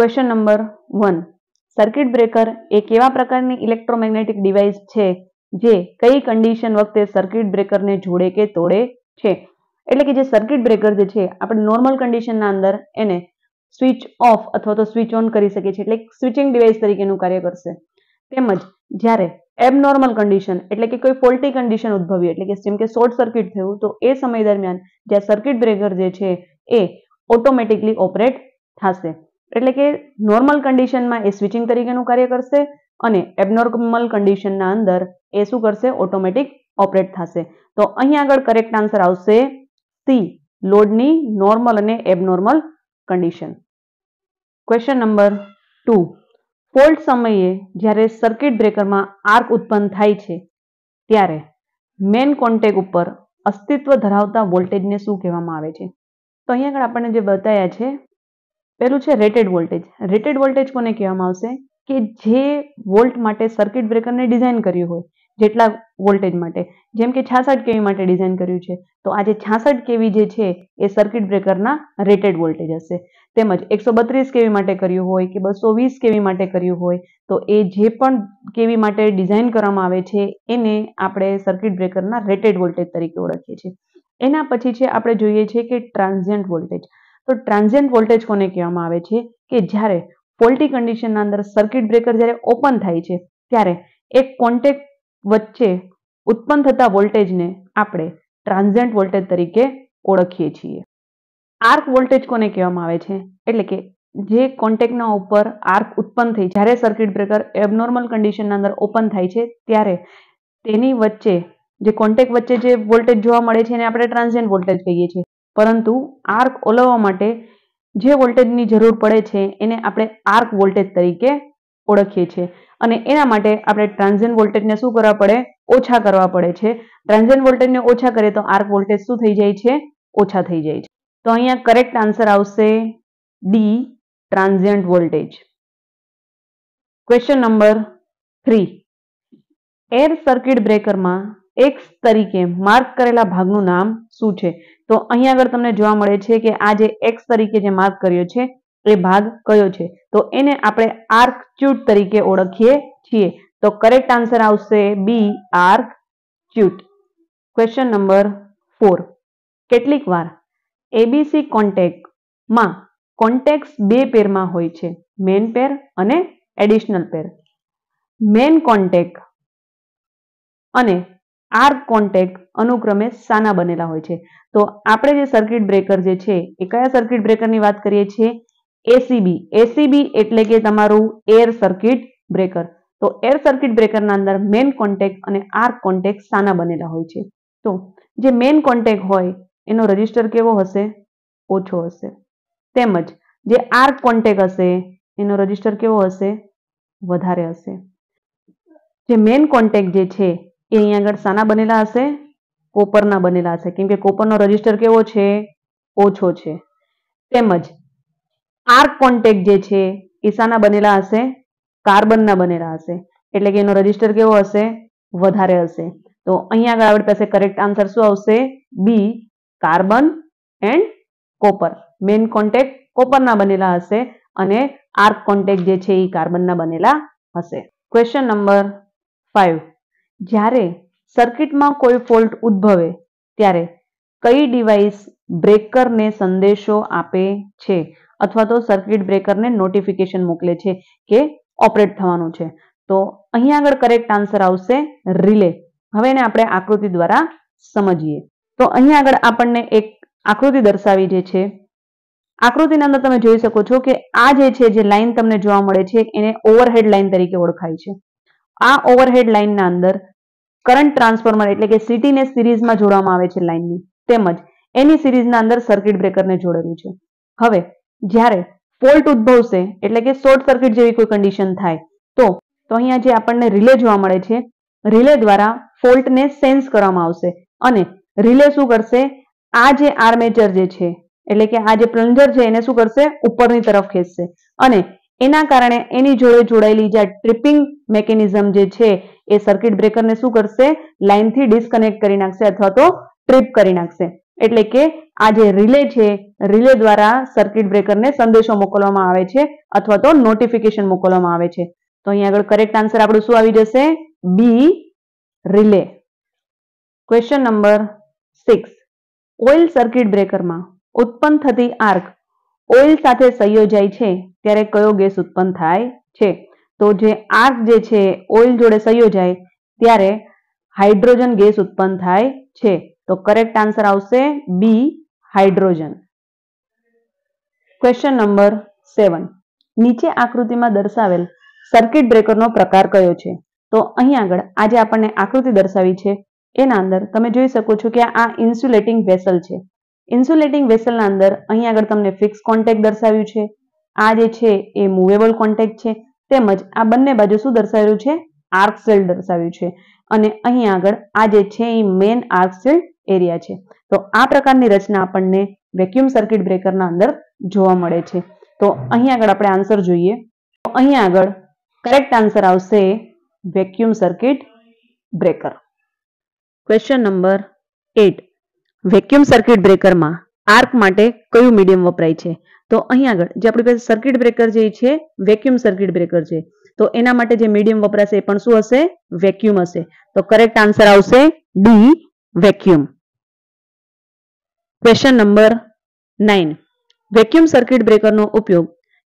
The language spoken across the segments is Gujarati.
question number one circuit breaker એ કેવા પ્રકારની ઇલેક્ટ્રોમેગ્નેટિક ડિવાઇસ છે જે કઈ કન્ડિશન વખતે સર્કિટ બ્રેકરને જોડે કે તોડે છે એટલે કે જે સર્કિટ બ્રેકર જે છે આપણે નોર્મલ કન્ડિશનના અંદર એને સ્વિચ ઓફ અથવા તો સ્વિચ ઓન કરી શકીએ છીએ એટલે સ્વિચિંગ ડિવાઇસ તરીકેનું કાર્ય કરશે તેમજ જ્યારે એબનોર્મલ કન્ડિશન એટલે કે કોઈ ફોલ્ટી કન્ડિશન ઉદ્ભવી એટલે કે જેમ કે શોર્ટ સર્કિટ થયું તો એ સમય દરમિયાન જ્યાં સર્કિટ બ્રેકર જે છે એ ઓટોમેટિકલી ઓપરેટ થશે એટલે કે નોર્મલ કન્ડિશનમાં એ સ્વિચિંગ તરીકેનું કાર્ય કરશે અને એબનોર્મલ કન્ડિશનના અંદર એ શું કરશે ઓટોમેટિક ઓપરેટ થશે તો અહીં આગળ કરેક્ટ આન્સર આવશે સી લોડની નોર્મલ અને abnormal condition question number two fault સમયે જ્યારે સર્કિટ બ્રેકરમાં આર્ક ઉત્પન્ન થાય છે ત્યારે મેન કોન્ટેક ઉપર અસ્તિત્વ ધરાવતા વોલ્ટેજને શું કહેવામાં આવે છે તો અહીં આગળ આપણને જે બતાવ્યા છે પહેલું છે રેટેડ વોલ્ટેજ રેટેડ વોલ્ટેજ કોને કહેવામાં આવશે કે જે વોલ્ટ માટે સર્કિટ બ્રેકરને ડિઝાઇન કર્યું હોય જેટલા વોલ્ટેજ માટે જેમ કે છાસઠ કેવી માટે ડિઝાઇન કર્યું છે તો આજે છાસઠ કેવી જે છે એ સર્કિટ બ્રેકરના રેટેડ વોલ્ટેજ હશે તેમજ એકસો બત્રીસ કેવી માટે કર્યું હોય કે બસો વીસ કેવી માટે કર્યું હોય તો એ જે પણ કેવી માટે ડિઝાઇન કરવામાં આવે છે એને આપણે સર્કિટ બ્રેકરના રેટેડ વોલ્ટેજ તરીકે ઓળખીએ છીએ એના પછી છે આપણે જોઈએ છીએ કે ટ્રાન્ઝિયન્ટ વોલ્ટેજ તો ટ્રાન્ઝિયન્ટ વોલ્ટેજ કોને કહેવામાં આવે છે કે જ્યારે ફોલ્ટી કન્ડિશનના અંદર સર્કિટ બ્રેકર જ્યારે ઓપન થાય છે ત્યારે એક કોન્ટેક વચ્ચે ઉત્પન્ન થતા વોલ્ટેજને આપણે ટ્રાન્ઝિયન્ટ વોલ્ટેજ તરીકે ઓળખીએ છીએ આર્ક વોલ્ટેજ કોને કહેવામાં આવે છે એટલે કે જે કોન્ટેકના ઉપર આર્ક ઉત્પન્ન થઈ જ્યારે સર્કિટ બ્રેકર એબનોર્મલ કન્ડિશનના અંદર ઓપન થાય છે ત્યારે તેની વચ્ચે જે કોન્ટેક્ટ વચ્ચે જે વોલ્ટેજ જોવા મળે છે એને આપણે ટ્રાન્ઝિયન્ટ વોલ્ટેજ કહીએ છીએ પરંતુ આર્ક ઓલવવા માટે જે વોલ્ટેજની જરૂર પડે છે એને આપણે આર્ક વોલ્ટેજ તરીકે ઓળખીએ છીએ અને એના માટે આપણે ટ્રાન્ઝેન્ટ વોલ્ટેજને શું કરવા પડે ઓછા કરવા પડે છે ટ્રાન્ઝેન્ટ વોલ્ટેજને ઓછા કરીએ તો આર્ક વોલ્ટેજ શું થઈ જાય છે ઓછા થઈ જાય છે તો અહીંયા કરેક્ટ આન્સર આવશે D transient voltage question number three air circuit બ્રેકરમાં એક્સ તરીકે માર્ક કરેલા ભાગનું નામ શું છે તો અહીં આગળ તમને જોવા મળે છે કે આ જે એક્સ તરીકે જે માર્ક કર્યો છે એ ભાગ કયો છે તો એને આપણે આર્ક ચ્યુટ તરીકે ઓળખીએ છીએ તો કરેક્ટ આન્સર આવશે B arc chute question number four કેટલીક વાર એબીસી કોન્ટેકમાં કોન્ટેક્સ બે પેરમાં હોય છે મેન પેર અને એડિશનલ પેર મેન કોન્ટેક અને આર્ક કોન્ટેક અનુક્રમે સાના બનેલા હોય છે તો આપણે જે સર્કિટ બ્રેકર જે છે એ કયા સર્કિટ બ્રેકરની વાત કરીએ છીએ એસીબી એસીબી એટલે કે તમારું એર સર્કિટ બ્રેકર તો એર સર્કિટ બ્રેકરના અંદર મેન કોન્ટેક અને આર્ક કોન્ટેક સાના બનેલા હોય છે તો જે મેન કોન્ટેક હોય એનો રજિસ્ટર કેવો હશે ઓછો હશે તેમજ જે આર્ક કોન્ટેક હશે એનો રજિસ્ટર કેવો હશે વધારે હશે જે મેન કોન્ટેક જે છે એ અહીંયા આગળ શાના બનેલા હશે કોપરના બનેલા હશે કેમ કે કોપરનો રજિસ્ટર કેવો છે ઓછો છે તેમજ આર્ક કોન્ટેક જે છે એ શાના બનેલા હશે કાર્બનના બનેલા હશે એટલે કે એનો રજિસ્ટર કેવો હશે વધારે હશે તો અહીંયા આગળ આપણી પાસે કરેક્ટ આન્સર શું આવશે B carbon and copper main contact કોપરના બનેલા હશે અને આર્ક કોન્ટેક જે છે એ કાર્બનના બનેલા હશે ક્વેશ્ચન નંબર ફાઇવ જ્યારે સર્કિટમાં કોઈ ફોલ્ટ ઉદ્ભવે ત્યારે કઈ ડિવાઇસ બ્રેકરને સંદેશો આપે છે અથવા તો સર્કિટ બ્રેકરને નોટિફિકેશન મોકલે છે કે ઓપરેટ થવાનું છે તો અહીં આગળ કરેક્ટ આન્સર આવશે રિલે હવે એને આપણે આકૃતિ દ્વારા સમજીએ તો અહીં આગળ આપણને એક આકૃતિ દર્શાવી જે છે આકૃતિની અંદર તમે જોઈ શકો છો કે આ જે છે જે લાઈન તમને જોવા મળે છે એને ઓવરહેડ લાઇન તરીકે ઓળખાય છે આ ઓવરહેડ લાઇનના અંદર કરંટ ટ્રાન્સફોર્મર એટલે કે સિટીને સિરીઝમાં જોડવામાં આવે છે લાઇનની તેમજ એની સિરીઝના અંદર સર્કિટ બ્રેકરને જોડેલું છે હવે જ્યારે ફોલ્ટ ઉદ્ભવશે એટલે કે શોર્ટ સર્કિટ જેવી કોઈ કન્ડિશન થાય તો તો અહીંયા જે આપણને રિલે જોવા મળે છે રિલે દ્વારા ફોલ્ટને સેન્સ કરવામાં આવશે અને રિલે શું કરશે આ જે આર્મેચર જે છે એટલે કે આ જે પ્લન્જર છે એને શું કરશે ઉપરની તરફ ખેંચશે અને એના કારણે એની જોડે જોડાયેલી જે ટ્રિપિંગ મેકેનિઝમ જે છે એ સર્કિટ બ્રેકરને શું કરશે લાઇનથી ડિસ્કનેક્ટ કરી નાખશે અથવા તો ટ્રીપ કરી નાખશે એટલે કે આ જે રિલે છે રિલે દ્વારા સર્કિટ બ્રેકરને સંદેશો મોકલવામાં આવે છે અથવા તો નોટિફિકેશન મોકલવામાં આવે છે તો અહીંયા આગળ કરેક્ટ આન્સર આપણું શું આવી જશે B relay question number six oil circuit બ્રેકરમાં ઉત્પન્ન થતી આર્ક ઓઇલ સાથે સંયોજાય છે ત્યારે કયો ગેસ ઉત્પન્ન થાય છે તો જે આર્ક જે છે ઓઇલ જોડે સંયોજાય ત્યારે હાઇડ્રોજન ગેસ ઉત્પન્ન થાય છે તો કરેક્ટ આન્સર આવશે B hydrogen question number seven નીચે આકૃતિમાં દર્શાવેલ સર્કિટ બ્રેકરનો પ્રકાર કયો છે તો અહીં આગળ આજે આપણને આકૃતિ દર્શાવી છે એના અંદર તમે જોઈ શકો છો કે આ ઇન્સ્યુલેટિંગ વેસલ છે ઇન્સ્યુલેટિંગ વેસલના અંદર અહીં આગળ તમને ફિક્સ કોન્ટેક્ટ દર્શાવ્યું છે આ જે છે એ મૂવેબલ કોન્ટેક્ટ છે તેમજ આ બંને બાજુ શું દર્શાવ્યું છે આર્ક સેલ દર્શાવ્યું છે અને અહીં આગળ આ જે છે એ મેન આર્ક સેલ એરિયા છે તો આ પ્રકારની રચના આપણને વેક્યુમ સર્કિટ બ્રેકરના અંદર જોવા મળે છે તો અહીં આગળ આપણે આન્સર જોઈએ તો અહીં આગળ કરેક્ટ આન્સર આવશે vacuum circuit breaker question number eight vacuum circuit બ્રેકરમાં આર્ક માટે કયું મીડિયમ વપરાય છે તો અહીં આગળ જે આપણી પાસે સર્કિટ બ્રેકર જે છે વેક્યુમ સર્કિટ બ્રેકર છે તો એના માટે જે મીડિયમ વપરાશે એ પણ શું હશે વેક્યુમ હશે તો કરેક્ટ આન્સર આવશે D vacuum question number nine vacuum circuit બ્રેકરનો ઉપયોગ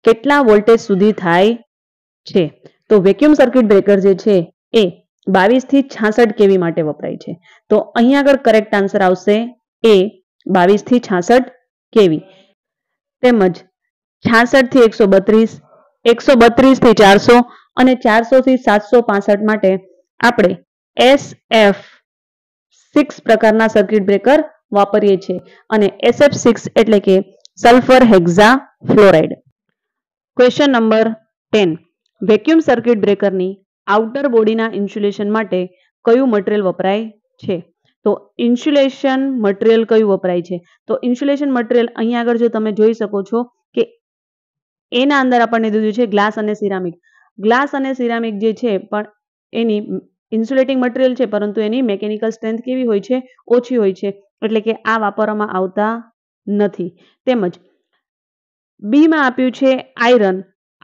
કેટલા વોલ્ટેજ સુધી થાય છે તો વેક્યુમ સર્કિટ બ્રેકર જે છે એ બાવીસ થી છાસઠ કેવી માટે વપરાય છે તો અહીં આગળ કરેક્ટ આન્સર આવશે એ બાવીસથી છાસઠ કેવી તેમજ છાસઠથી એકસો બત્રીસ એકસો બત્રીસથી ચારસો અને ચારસોથી સાતસો પાસઠ માટે આપણે એસ એફ સિક્સ પ્રકારના સર્કિટ બ્રેકર વાપરીએ છીએ અને એસએફ સિક્સ એટલે કે sulphur hexafluoride question number ten vacuum circuit બ્રેકરની આઉટર બોડીના ઇન્સ્યુલેશન માટે કયું મટીરિયલ વપરાય છે તો ઇન્સ્યુલેશન મટીરિયલ કયું વપરાય છે તો ઇન્સ્યુલેશન મટીરિયલ અહીંયા આગળ જો તમે જોઈ શકો છો કે એના અંદર આપણને દીધું છે ગ્લાસ અને સિરામિક ગ્લાસ અને સિરામિક જે છે પણ એની ઇન્સ્યુલેટિંગ મટીરિયલ છે પરંતુ એની મેકેનિકલ સ્ટ્રેન્થ કેવી હોય છે ઓછી હોય છે એટલે કે આ વાપરવામાં આવતા નથી તેમજ બીમાં આપ્યું છે આયરન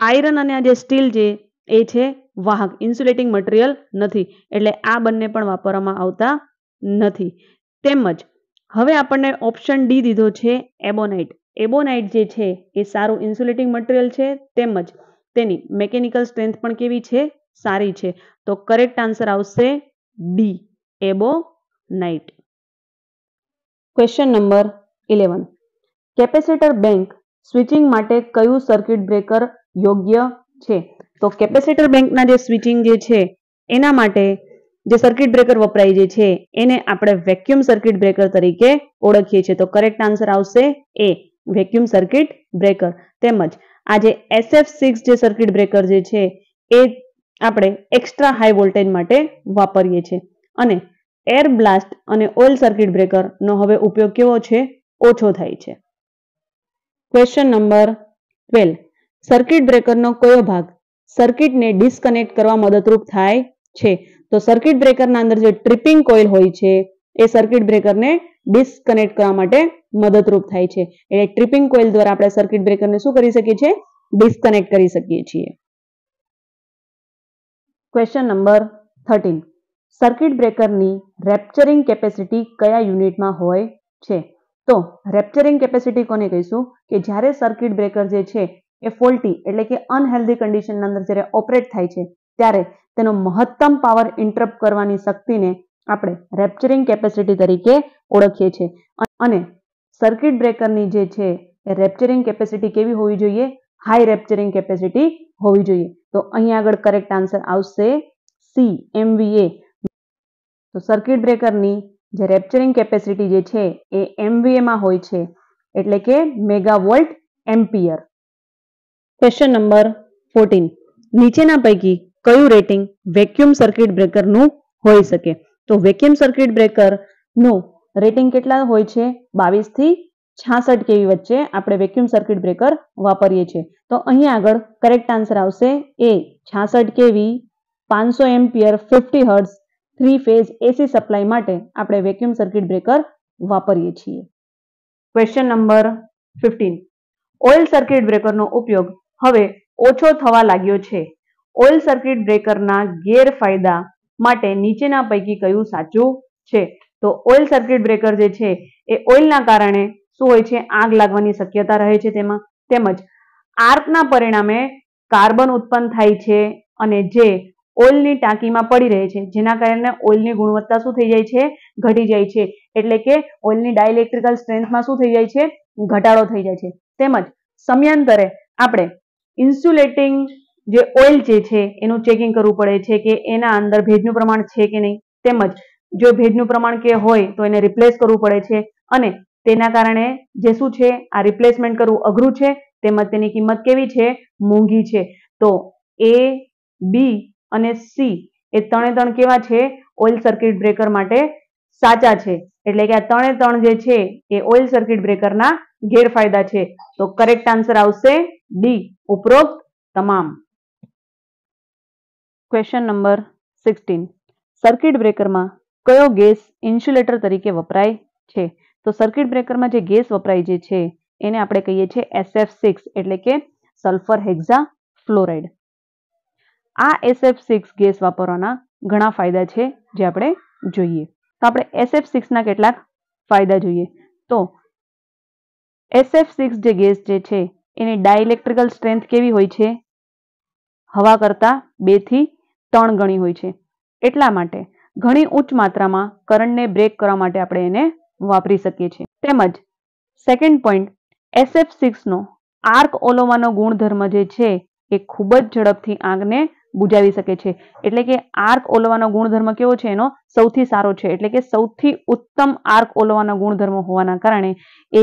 આયરન અને આ જે સ્ટીલ છે એ છે વાહક ઇન્સ્યુલેટિંગ મટીરિયલ નથી એટલે આ બંને પણ વાપરવામાં આવતા નથી તેમજ હવે આપણને ઓપ્શન ડી દીધો છે એબોનાઇટ એબોનાઇટ જે છે એ સારું ઇન્સ્યુલેટીંગ મટિરિયલ છે તેમજ તેની મેકેનિકલ સ્ટ્રેન્થ પણ કેવી છે સારી છે તો કરેક્ટ આન્સર આવશે D ebonite question number eleven capacitor bank switching માટે કયું સર્કિટ બ્રેકર યોગ્ય છે તો કેપેસિટર બેંકના જે સ્વિચિંગ જે છે એના માટે જે સર્કિટ બ્રેકર વપરાય જે છે એને આપણે વેક્યુમ સર્કિટ બ્રેકર તરીકે ઓળખીએ છીએ તો કરેક્ટ આન્સર આવશે એ વેક્યુમ સર્કિટ બ્રેકર તેમજ આ જે એસએફ સિક્સ જે સર્કિટ બ્રેકર જે છે એ આપણે એક્સ્ટ્રા હાઈ વોલ્ટેજ માટે વાપરીએ છીએ અને એર બ્લાસ્ટ અને ઓઇલ સર્કિટ બ્રેકરનો હવે ઉપયોગ કેવો છે ઓછો થાય છે ક્વેશ્ચન નંબર ટ્વેલ સર્કિટ બ્રેકરનો કયો ભાગ સર્કિટને ડિસ્કનેક્ટ કરવા મદદરૂપ થાય છે તો સર્કિટ બ્રેકરના અંદર જે ટ્રિપિંગ કોઇલ હોય છે એ સર્કિટ બ્રેકરને ડિસ્કનેક્ટ કરવા માટે મદદરૂપ થાય છે એટલે ટ્રિપિંગ કોઇલ દ્વારા આપણે સર્કિટ બ્રેકરને શું કરી શકીએ છીએ ડિસ્કનેક્ટ કરી શકીએ છીએ ક્વેશ્ચન નંબર થર્ટીન સર્કિટ બ્રેકરની રેપ્ચરિંગ કેપેસિટી કયા યુનિટમાં હોય છે તો રેપ્ચરિંગ કેપેસિટી કોને કહીશું કે જ્યારે સર્કિટ બ્રેકર જે છે એ ફોલ્ટી એટલે કે અનહેલ્ધી કન્ડિશનના અંદર જ્યારે ઓપરેટ થાય છે ત્યારે તેનો મહત્તમ પાવર ઇન્ટરપ કરવાની શક્તિને આપણે રેપ્ચરિંગ કેપેસિટી તરીકે ઓળખીએ છીએ અને સર્કિટ બ્રેકરની જે છે એ રેપ્ચરિંગ કેપેસિટી કેવી હોવી જોઈએ હાઈ રેપ્ચરિંગ કેપેસિટી હોવી જોઈએ તો અહીં આગળ કરેક્ટ આન્સર આવશે સી એમવીએ તો સર્કિટ બ્રેકરની જે રેપ્ચરિંગ કેપેસિટી જે છે એ એમવીએમાં હોય છે એટલે કે megavolt ampere question number fourteen નીચેના પૈકી કયું રેટિંગ વેક્યુમ સર્કિટ બ્રેકરનું હોઈ શકે તો વેક્યુમ સર્કિટ બ્રેકરનું રેટિંગ કેટલા હોય છે બાવીસથી છાસઠ કેવી વચ્ચે આપણે વેક્યુમ સર્કિટ બ્રેકર વાપરીએ છીએ તો અહીં આગળ કરેક્ટ આન્સર આવશે એ છાસઠ કેવી પાંચસો ampere fifty hertz three phase AC supply માટે આપણે વેક્યુમ સર્કિટ બ્રેકર વાપરીએ છીએ question number fifteen oil circuit બ્રેકરનો ઉપયોગ હવે ઓછો થવા લાગ્યો છે ઓઇલ સર્કિટ બ્રેકરના ગેરફાયદા માટે નીચેના પૈકી કયું સાચું છે તો ઓઇલ સર્કિટ બ્રેકર જે છે એ ઓઇલના કારણે શું હોય છે આગ લાગવાની શક્યતા રહે છે તેમાં તેમજ આર્કના પરિણામે કાર્બન ઉત્પન્ન થાય છે અને જે ઓઇલની ટાંકીમાં પડી રહે છે જેના કારણે ઓઇલની ગુણવત્તા શું થઈ જાય છે ઘટી જાય છે એટલે કે ઓઇલની ડાયલેક્ટ્રિકલ સ્ટ્રેન્થમાં શું થઈ જાય છે ઘટાડો થઈ જાય છે તેમજ સમયાંતરે આપણે ઇન્સ્યુલેટિંગ જે ઓઇલ જે છે એનું ચેકિંગ કરવું પડે છે કે એના અંદર ભેજનું પ્રમાણ છે કે નહીં તેમજ જો ભેજનું પ્રમાણ કે હોય તો એને રિપ્લેસ કરવું પડે છે અને તેના કારણે જે શું છે આ રિપ્લેસમેન્ટ કરવું અઘરું છે તેમજ તેની કિંમત કેવી છે મોંઘી છે તો એ બી અને સી એ ત્રણે ત્રણ કેવા છે ઓઇલ સર્કિટ બ્રેકર માટે સાચા છે એટલે કે આ ત્રણે ત્રણ જે છે એ ઓઇલ સર્કિટ બ્રેકરના ગેરફાયદા છે તો કરેક્ટ આન્સર આવશે ડી ઉપરોક્ત તમામ ક્વેશ્ચન નંબર સિક્સટીન સર્કિટ બ્રેકરમાં કયો ગેસ ઇન્સ્યુલેટર તરીકે વપરાય છે તો સર્કિટ બ્રેકરમાં જે ગેસ વપરાય જે છે એને આપણે કહીએ છીએ એસએફ સિક્સ એટલે કે સલ્ફર હેક્ઝા ફ્લોરાઇડ આ એસએફ સિક્સ ગેસ વાપરવાના ઘણા ફાયદા છે જે આપણે જોઈએ તો આપણે એસએફ સિક્સના કેટલાક ફાયદા જોઈએ તો એસએફ સિક્સ જે ગેસ જે છે એની ડાયઇલેક્ટ્રિકલ સ્ટ્રેન્થ કેવી હોય છે હવા કરતાં બેથી ત્રણ ગણી હોય છે એટલા માટે ઘણી ઉચ્ચ માત્રામાં કરંટને બ્રેક કરવા માટે આપણે એને વાપરી શકીએ છીએ તેમજ સેકન્ડ પોઈન્ટ એસએફ સિક્સનો આર્ક ઓલોવાનો ગુણધર્મ જે છે એ ખૂબ જ ઝડપથી આગને બુજાવી શકે છે એટલે કે આર્ક ઓલવાનો ગુણધર્મ કેવો છે એનો સૌથી સારો છે એટલે કે સૌથી ઉત્તમ આર્ક ઓલવાનો ગુણધર્મ હોવાના કારણે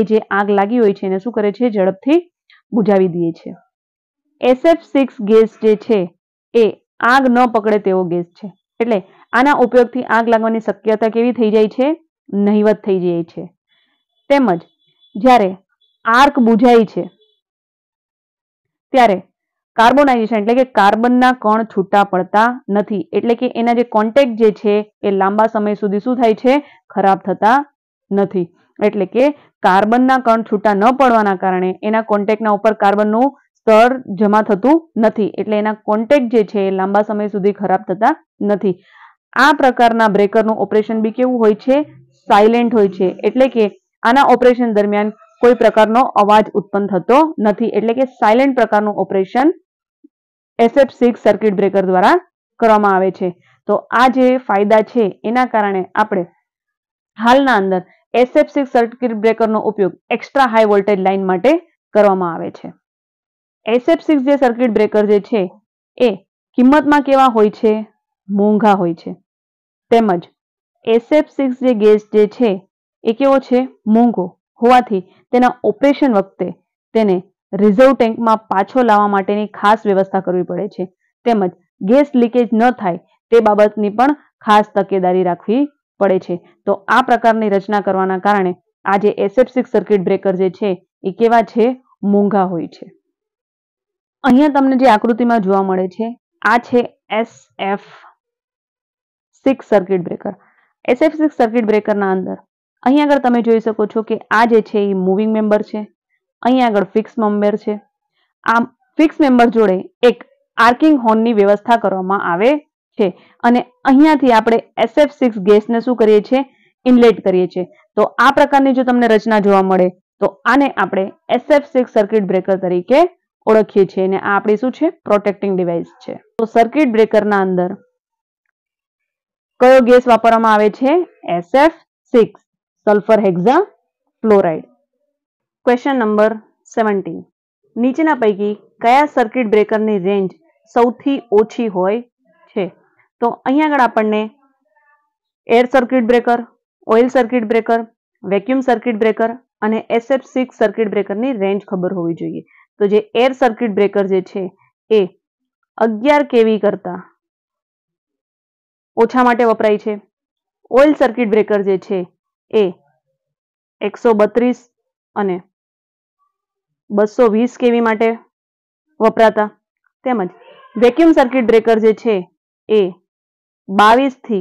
એ જે આગ લાગી હોય છે એને શું કરે છે ઝડપથી બુજાવી દે છે એસએફ સિક્સ ગેસ જે છે એ આગ ન પકડે તેવો ગેસ છે એટલે આના ઉપયોગથી આગ લાગવાની શક્યતા કેવી થઈ જાય છે નહીવત થઈ જાય છે તેમજ જ્યારે આર્ક બુઝાય છે ત્યારે કાર્બોનાઇઝેશન એટલે કે કાર્બનના કણ છૂટા પડતા નથી એટલે કે એના જે કોન્ટેક જે છે એ લાંબા સમય સુધી શું થાય છે ખરાબ થતા નથી એટલે કે કાર્બનના કણ છૂટા ન પડવાના કારણે એના કોન્ટેકના ઉપર કાર્બનનું સ્તર જમા થતું નથી એટલે એના કોન્ટેક્ટ જે છે એ લાંબા સમય સુધી ખરાબ થતા નથી આ પ્રકારના બ્રેકરનું ઓપરેશન બી કેવું હોય છે સાયલેન્ટ હોય છે એટલે કે આના ઓપરેશન દરમિયાન કોઈ પ્રકારનો અવાજ ઉત્પન્ન થતો નથી એટલે કે સાયલેન્ટ પ્રકારનું operation SF six circuit breaker દ્વારા કરવામાં આવે છે તો આ જે ફાયદા છે એના કારણે આપણે હાલના અંદર એસએફ સિક્સ સર્કિટ બ્રેકરનો ઉપયોગ એક્સ્ટ્રા હાઈ વોલ્ટેજ લાઇન માટે કરવામાં આવે છે એસએફ સિક્સ જે સર્કિટ બ્રેકર જે છે એ કિંમતમાં કેવા હોય છે મોંઘા હોય છે તેમજ એસએફ સિક્સ જે ગેસ જે છે એ કેવો છે મોંઘો હોવાથી તેના ઓપરેશન વખતે તેને રિઝર્વ ટેન્કમાં પાછો લાવવા માટેની ખાસ વ્યવસ્થા કરવી પડે છે તેમજ ગેસ લીકેજ ન થાય તે બાબતની પણ ખાસ તકેદારી રાખવી પડે છે તો આ પ્રકારની રચના કરવાના કારણે આજે એસએફ સિક્સ સર્કિટ બ્રેકર જે છે એ કેવા છે મોંઘા હોય છે અહીંયા તમને જે આકૃતિમાં જોવા મળે છે આ છે S F six circuit breaker S F six circuit બ્રેકરના અંદર અહીંયા આગળ તમે જોઈ શકો છો કે આ જે છે એ મૂવિંગ મેમ્બર છે અહીં આગળ ફિક્સ મેમ્બર છે આ ફિક્સ મેમ્બર જોડે એક આર્કિંગ હોર્નની વ્યવસ્થા કરવામાં આવે છે અને અહીંયાથી આપણે એસએફ સિક્સ ગેસને શું કરીએ છીએ ઇનલેટ કરીએ છીએ તો આ પ્રકારની જો તમને રચના જોવા મળે તો આને આપણે એસએફ સિક્સ સર્કિટ બ્રેકર તરીકે ઓળખીએ છીએ અને આ આપણી શું છે પ્રોટેક્ટિંગ ડિવાઇસ છે તો સર્કિટ બ્રેકરના અંદર કયો ગેસ વાપરવામાં આવે છે SF six sulphur hexafluoride question number seventeen નીચેના પૈકી કયા સર્કિટ બ્રેકરની રેન્જ સૌથી ઓછી હોય છે તો અહીંયા આગળ આપણને air circuit breaker oil circuit breaker vacuum circuit breaker અને એસએફ સિક્સ સર્કિટ બ્રેકરની રેન્જ ખબર હોવી જોઈએ તો જે એર સર્કિટ બ્રેકર જે છે એ અગિયાર કેવી કરતા ઓછા માટે વપરાય છે ઓઇલ સર્કિટ બ્રેકર જે છે એ એકસો બત્રીસ અને બસો વીસ કેવી માટે વપરાતા તેમજ વેક્યુમ સર્કિટ બ્રેકર જે છે એ બાવીસથી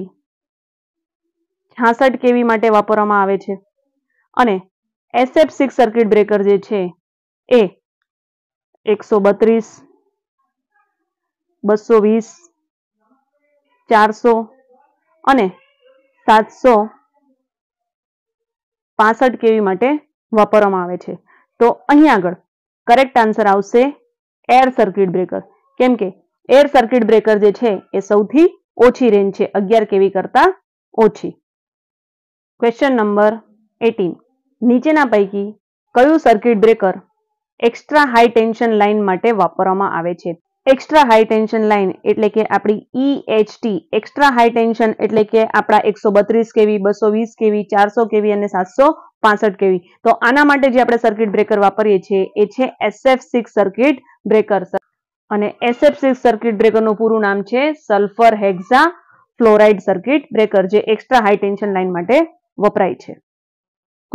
છાસઠ કેવી માટે વાપરવામાં આવે છે અને એસએફ સિક્સ સર્કિટ બ્રેકર જે છે એ એકસો બત્રીસ બસો વીસ ચારસો અને સાતસો પાસઠ કેવી માટે વાપરવામાં આવે છે તો અહીં આગળ કરેક્ટ આન્સર આવશે એર સર્કિટ બ્રેકર કેમ કે એર સર્કિટ બ્રેકર જે છે એ સૌથી ઓછી રેન્જ છે અગિયાર કેવી કરતા ઓછી ક્વેશ્ચન નંબર એટીન નીચેના પૈકી કયું circuit breaker extra high tension line માટે વાપરવામાં આવે છે એક્સ્ટ્રા હાઈ ટેન્શન લાઇન એટલે કે આપણી ઈએચટી એક્સ્ટ્રા હાઈ ટેન્શન એટલે કે આપણા એકસો બત્રીસ કેવી બસો વીસ કેવી ચારસો કેવી અને સાતસો પાસઠ કેવી તો આના માટે જે આપણે સર્કિટ બ્રેકર વાપરીએ છીએ એ છે એસએફ સિક્સ સર્કિટ બ્રેકર અને એસએફ સિક્સ સર્કિટ બ્રેકરનું પૂરું નામ છે sulphur hexafluoride circuit breaker જે એક્સ્ટ્રા હાઈ ટેન્શન લાઇન માટે વપરાય છે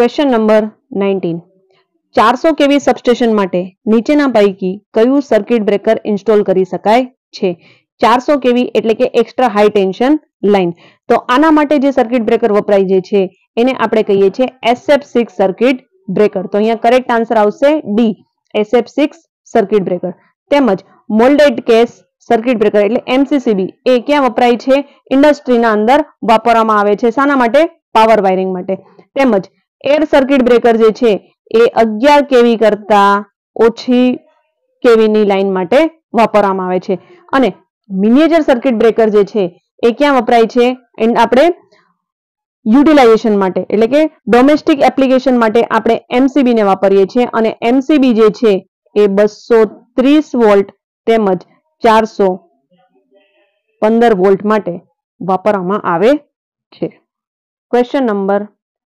ક્વેશ્ચન નંબર નાઇન્ટીન ચારસો કેવી સબસ્ટેશન માટે નીચેના પૈકી કયું સર્કિટ બ્રેકર ઇન્સ્ટોલ કરી શકાય છે ચારસો કેવી એટલે કે એક્સ્ટ્રા હાઈ ટેન્શન લાઈન તો આના માટે જે સર્કિટ બ્રેકર વપરાય જે છે એને આપણે કહીએ છીએ એસએફ સિક્સ સર્કિટ બ્રેકર તો અહીંયા કરેક્ટ આન્સર આવશે D SF six circuit breaker તેમજ મોલ્ડેડ કેસ સર્કિટ બ્રેકર એટલે એમસીસીબી એ ક્યાં વપરાય છે ઇન્ડસ્ટ્રીના અંદર વાપરવામાં આવે છે શાના માટે પાવર વાયરિંગ માટે તેમજ એર સર્કિટ બ્રેકર જે છે એ અગિયાર કેવી કરતા ઓછી કેવીની લાઇન માટે વાપરવામાં આવે છે અને મિનિએચર સર્કિટ બ્રેકર જે છે એ ક્યાં વપરાય છે એન્ડ આપણે યુટિલાઇઝેશન માટે એટલે કે ડોમેસ્ટિક એપ્લિકેશન માટે આપણે એમસીબીને વાપરીએ છીએ અને એમસીબી જે છે એ બસો ત્રીસ વોલ્ટ તેમજ ચારસો પંદર વોલ્ટ માટે વાપરવામાં આવે છે ક્વેશ્ચન નંબર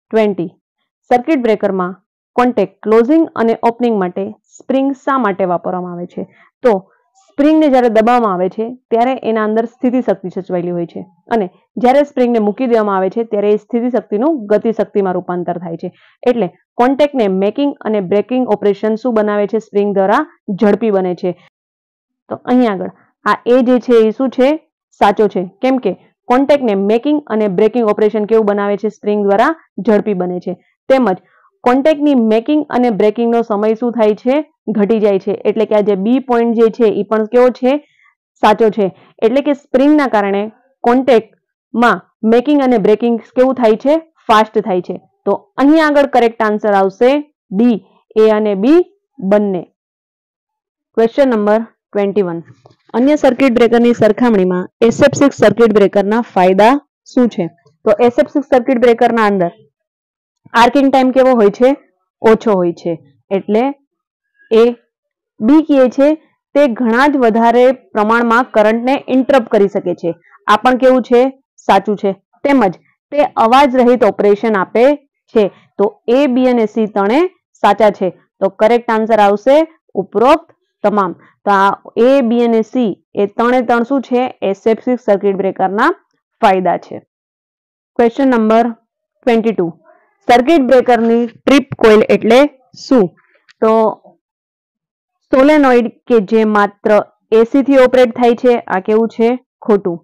ટ્વેન્ટી સર્કિટ બ્રેકરમાં કોન્ટેક ક્લોઝિંગ અને ઓપનિંગ માટે સ્પ્રિંગ શા માટે વાપરવામાં આવે છે તો સ્પ્રિંગને જ્યારે દબાવવામાં આવે છે ત્યારે એના અંદર સ્થિતિ શક્તિ સચવાયેલી હોય છે અને જ્યારે સ્પ્રિંગને મૂકી દેવામાં આવે છે ત્યારે એ સ્થિતિ શક્તિનું ગતિ શક્તિમાં રૂપાંતર થાય છે એટલે કોન્ટેક્ટને મેકિંગ અને બ્રેકિંગ ઓપરેશન શું બનાવે છે સ્પ્રિંગ દ્વારા ઝડપી બને છે તો અહીં આગળ આ એ જે છે એ શું છે સાચો છે કેમ કે કોન્ટેક્ટને મેકિંગ અને બ્રેકિંગ ઓપરેશન કેવું બનાવે છે સ્પ્રિંગ દ્વારા ઝડપી બને છે તેમજ કોન્ટેક્ટની મેકિંગ અને બ્રેકિંગનો સમય શું થાય છે ઘટી જાય છે એટલે કે આ જે બી પોઈન્ટ જે છે એ પણ કેવો છે સાચો છે એટલે કે સ્પ્રિંગના કારણે કોન્ટેક્ટમાં મેકિંગ અને બ્રેકિંગ કેવું થાય છે ફાસ્ટ થાય છે તો અહીં આગળ કરેક્ટ આન્સર આવશે ડી એ અને બી બંને ક્વેશ્ચન નંબર ટ્વેન્ટી વન અન્ય સર્કિટ બ્રેકરની સરખામણીમાં એસએફ સિક્સ સર્કિટ બ્રેકરના ફાયદા શું છે તો એસએફ સિક્સ સર્કિટ બ્રેકરના અંદર આર્કિંગ ટાઈમ કેવો હોય છે ઓછો હોય છે એટલે એ બી કહે છે તે ઘણા જ વધારે પ્રમાણમાં કરંટને ઇન્ટરપ કરી શકે છે આ પણ કેવું છે સાચું છે તેમજ તે અવાજ રહિત ઓપરેશન આપે છે તો એ બી અને સી ત્રણે સાચા છે તો કરેક્ટ આન્સર આવશે ઉપરોક્ત તમામ તો આ એ બી અને સી એ ત્રણે ત્રણ શું છે એસેપ્સિક સર્કિટ બ્રેકરના ફાયદા છે question number twenty two circuit બ્રેકરની ટ્રીપ કોઇલ એટલે શું તો સોલેનોઇડ કે જે માત્ર એસીથી ઓપરેટ થાય છે આ કેવું છે ખોટું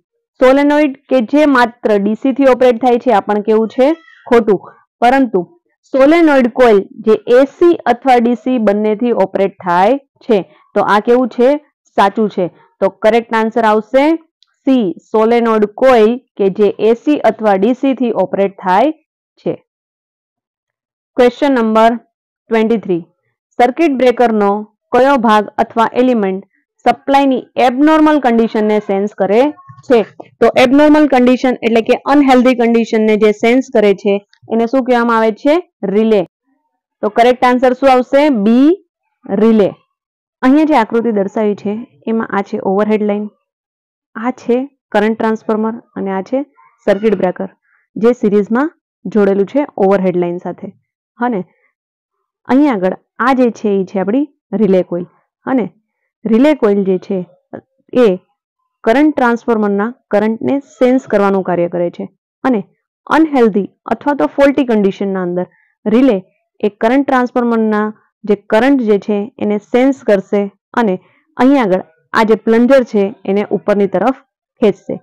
સોલેનોઇડ કે જે માત્ર ડીસીથી ઓપરેટ થાય છે આ પણ કેવું છે ખોટું પરંતુ સોલેનોઇડ કોઇલ જે એસી અથવા ડીસી બંનેથી ઓપરેટ થાય છે તો આ કેવું છે સાચું છે તો કરેક્ટ આન્સર આવશે સી સોલેનોઇડ કોઇલ કે જે એસી અથવા ડીસીથી ઓપરેટ થાય છે question number twenty three circuit બ્રેકરનો કયો ભાગ અથવા એલિમેન્ટ સપ્લાયની એબનોર્મલ કન્ડિશનને સેન્સ કરે છે તો એબનોર્મલ કન્ડિશન એટલે કે અનહેલ્ધી કન્ડિશનને જે સેન્સ કરે છે એને શું કહેવામાં આવે છે રિલે તો કરેક્ટ આન્સર શું આવશે બી રિલે અહીંયા જે આકૃતિ દર્શાવી છે એમાં આ છે ઓવરહેડ લાઇન આ છે કરંટ ટ્રાન્સફોર્મર અને આ છે સર્કિટ બ્રેકર જે સિરીઝમાં જોડેલું છે ઓવરહેડ લાઇન સાથે અને અહીંયા આગળ આ જે છે એ છે આપણી રિલે કોઇલ અને રિલે કોઇલ જે છે એ કરંટ ટ્રાન્સફોર્મરના કરંટને સેન્સ કરવાનું કાર્ય કરે છે અને અનહેલ્ધી અથવા તો ફોલ્ટી કન્ડિશનના અંદર રિલે એ કરંટ ટ્રાન્સફોર્મરના જે કરંટ જે છે એને સેન્સ કરશે અને અહીં આગળ આ જે પ્લન્જર છે એને ઉપરની તરફ ખેંચશે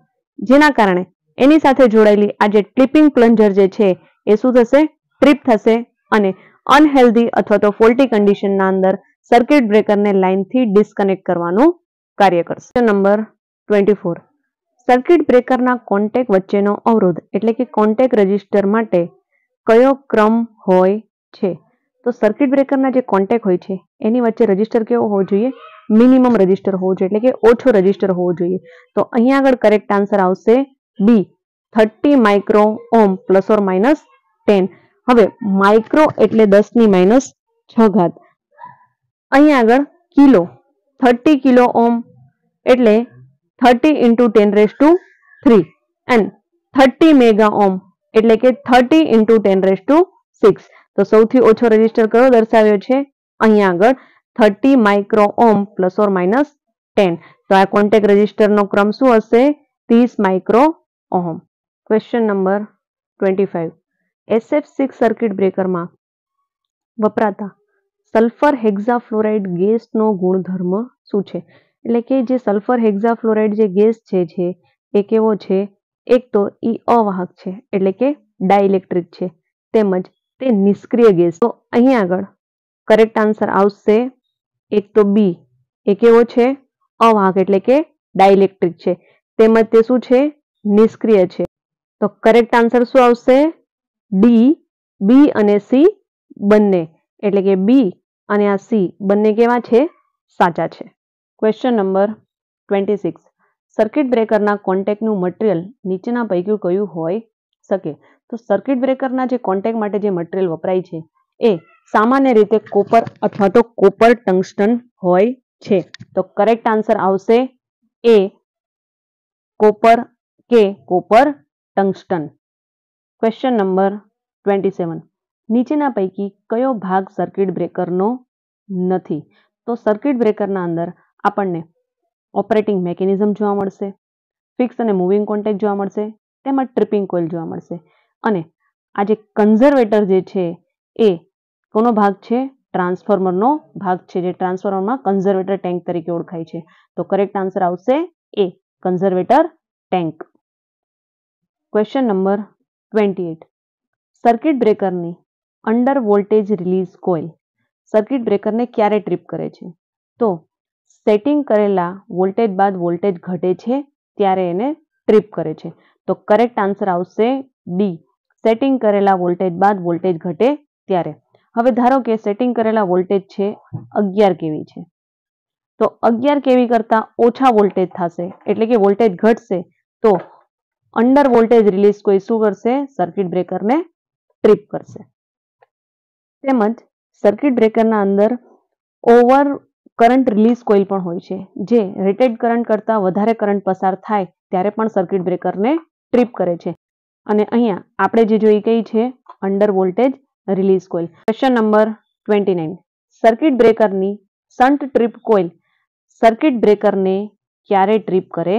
જેના કારણે એની સાથે જોડાયેલી આ જે ટ્લિપિંગ પ્લન્જર જે છે એ શું થશે ટ્રીપ થશે અને અનહેલ્ધી અથવા તો ફોલ્ટી કન્ડિશનના અંદર સર્કિટ બ્રેકરને લાઇનથી ડિસ્કનેક્ટ કરવાનું કાર્ય કરશે નંબર ટ્વેન્ટી ફોર સર્કિટ બ્રેકરના કોન્ટેક વચ્ચેનો અવરોધ એટલે કે કોન્ટેક રજિસ્ટર માટે કયો ક્રમ હોય છે તો સર્કિટ બ્રેકરના જે કોન્ટેક હોય છે એની વચ્ચે રજિસ્ટર કેવો હોવો જોઈએ મિનિમમ રજિસ્ટર હોવો જોઈએ એટલે કે ઓછો રજિસ્ટર હોવો જોઈએ તો અહીંયા આગળ કરેક્ટ આન્સર આવશે B thirty micro ohm plus or minus ten હવે માઇક્રો એટલે દસની માઇનસ છ ઘાત અહીં આગળ કિલો થર્ટી કિલો ઓમ એટલે thirty into ten raise to three and thirty mega ohm એટલે કે thirty into ten raise to six તો સૌથી ઓછો રજીસ્ટર કયો દર્શાવ્યો છે અહીંયા આગળ thirty micro ohm plus or minus ten તો આ કોન્ટેક રજીસ્ટરનો ક્રમ શું હશે ત્રીસ micro ohm question number twenty five SF six circuit બ્રેકરમાં વપરાતા સલ્ફર હેક્ઝાફ્લોરાઇડ ગેસનો ગુણધર્મ શું છે એટલે કે જે સલ્ફર હેક્ઝાફ્લોરાઇડ જે ગેસ છે એ કેવો છે એક તો એ અવાહક છે એટલે કે ડાઇલેક્ટ્રિક છે તેમજ તે નિષ્ક્રિય ગેસ તો અહીંયા આગળ કરેક્ટ આન્સર આવશે એક તો બી એ કેવો છે અવાહક એટલે કે ડાઇલેક્ટ્રિક છે તેમજ તે શું છે નિષ્ક્રિય છે તો કરેક્ટ આન્સર શું આવશે ડી બી અને સી બંને એટલે કે બી અને આ સી બંને કેવા છે સાચા છે question number twenty six circuit બ્રેકરના કોન્ટેક્ટનું મટીરિયલ નીચેના પૈકી કયું હોય શકે તો સર્કિટ બ્રેકરના જે કોન્ટેક માટે જે મટીરિયલ વપરાય છે એ સામાન્ય રીતે કોપર અથવા તો કોપર ટંગસ્ટન હોય છે તો કરેક્ટ આન્સર આવશે એ કોપર કે copper tungsten question number twenty seven નીચેના પૈકી કયો ભાગ સર્કિટ બ્રેકરનો નથી તો સર્કિટ બ્રેકરના અંદર આપણને ઓપરેટિંગ મેકેનિઝમ જોવા મળશે ફિક્સ અને મૂવિંગ કોન્ટેક જોવા મળશે તેમજ ટ્રિપિંગ કોઇલ જોવા મળશે અને આ જે કન્ઝર્વેટર જે છે એ કોનો ભાગ છે ટ્રાન્સફોર્મરનો ભાગ છે જે ટ્રાન્સફોર્મરમાં કન્ઝર્વેટર ટેન્ક તરીકે ઓળખાય છે તો કરેક્ટ આન્સર આવશે A conservator tank question number twenty eight circuit બ્રેકરની under voltage release coil circuit બ્રેકરને ક્યારે ટ્રીપ કરે છે તો સેટિંગ કરેલા વોલ્ટેજ બાદ વોલ્ટેજ ઘટે છે ત્યારે એને ટ્રીપ કરે છે તો કરેક્ટ આન્સર આવશે ડી સેટિંગ કરેલા વોલ્ટેજ બાદ વોલ્ટેજ ઘટે ત્યારે હવે ધારો કે સેટિંગ કરેલા વોલ્ટેજ છે અગિયાર કેવી છે તો અગિયાર કેવી કરતાં ઓછા વોલ્ટેજ થશે એટલે કે વોલ્ટેજ ઘટશે તો અંડર વોલ્ટેજ રિલીઝ કોઈ શું કરશે સર્કિટ બ્રેકરને ટ્રીપ કરશે તેમજ સર્કિટ બ્રેકરના અંદર ઓવર કરંટ રિલીઝ કોઈલ પણ હોય છે જે રેટેડ કરંટ કરતાં વધારે કરંટ પસાર થાય ત્યારે પણ સર્કિટ બ્રેકરને ટ્રીપ કરે છે અને અહીંયા આપણે જે જોઈ ગઈ છે under voltage release coil question number twenty nine circuit બ્રેકરની સન્ટ ટ્રીપ કોઈલ સર્કિટ બ્રેકરને ક્યારે ટ્રીપ કરે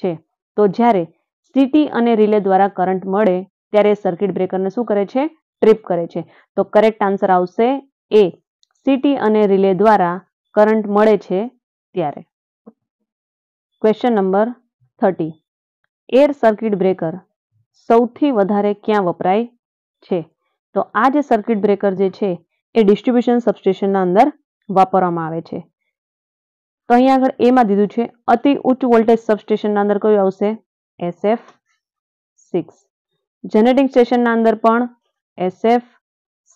છે તો જ્યારે સીટી અને રિલે દ્વારા કરંટ મળે ત્યારે સર્કિટ બ્રેકરને શું કરે છે ટ્રીપ કરે છે તો કરેક્ટ આન્સર આવશે એ સિટી અને રિલે દ્વારા કરંટ મળે છે ત્યારે question number thirty air circuit breaker સૌથી વધારે ક્યાં વપરાય છે તો આ જે સર્કિટ બ્રેકર જે છે એ ડિસ્ટ્રીબ્યુશન સબસ્ટેશનના અંદર વાપરવામાં આવે છે તો અહીંયા આગળ એમાં દીધું છે અતિ ઉચ્ચ વોલ્ટેજ સબસ્ટેશનના અંદર કયું આવશે એસએફ સિક્સ જેનેટિક સ્ટેશનના અંદર પણ એસએફ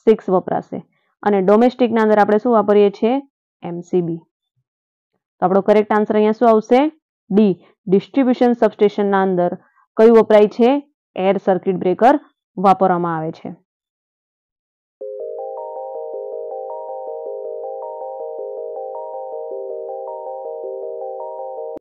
સિક્સ વપરાશે અને ડોમેસ્ટિકના અંદર આપણે શું વાપરીએ છીએ એમસીબી તો આપણો કરેક્ટ આન્સર અહીંયા શું આવશે ડી ડિસ્ટ્રીબ્યુશન સબસ્ટેશનના અંદર કયું વપરાય છે એર સર્કિટ બ્રેકર વાપરવામાં આવે છે